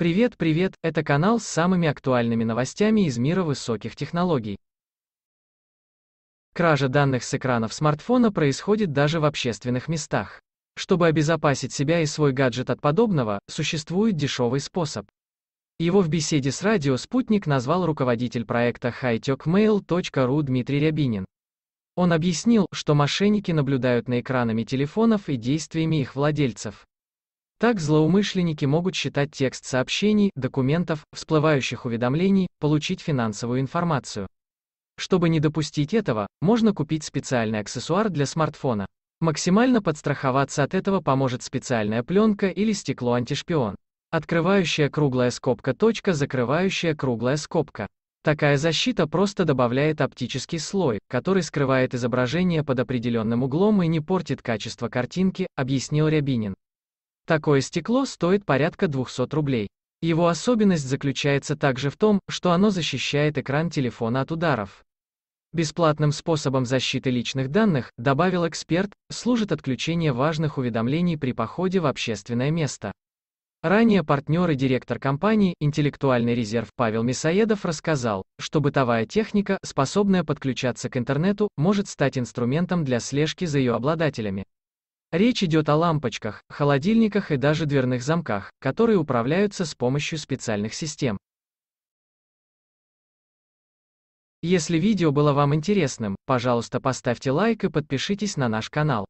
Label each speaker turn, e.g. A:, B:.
A: Привет, привет, это канал с самыми актуальными новостями из мира высоких технологий. Кража данных с экранов смартфона происходит даже в общественных местах. Чтобы обезопасить себя и свой гаджет от подобного, существует дешевый способ. Его в беседе с радио «Спутник» назвал руководитель проекта hightechmail.ru Дмитрий Рябинин. Он объяснил, что мошенники наблюдают на экранами телефонов и действиями их владельцев. Так злоумышленники могут считать текст сообщений, документов, всплывающих уведомлений, получить финансовую информацию. Чтобы не допустить этого, можно купить специальный аксессуар для смартфона. Максимально подстраховаться от этого поможет специальная пленка или стекло-антишпион. Открывающая круглая скобка точка, закрывающая круглая скобка. Такая защита просто добавляет оптический слой, который скрывает изображение под определенным углом и не портит качество картинки, объяснил Рябинин. Такое стекло стоит порядка 200 рублей. Его особенность заключается также в том, что оно защищает экран телефона от ударов. Бесплатным способом защиты личных данных, добавил эксперт, служит отключение важных уведомлений при походе в общественное место. Ранее партнер и директор компании «Интеллектуальный резерв» Павел Мисоедов рассказал, что бытовая техника, способная подключаться к интернету, может стать инструментом для слежки за ее обладателями. Речь идет о лампочках, холодильниках и даже дверных замках, которые управляются с помощью специальных систем. Если видео было вам интересным, пожалуйста поставьте лайк и подпишитесь на наш канал.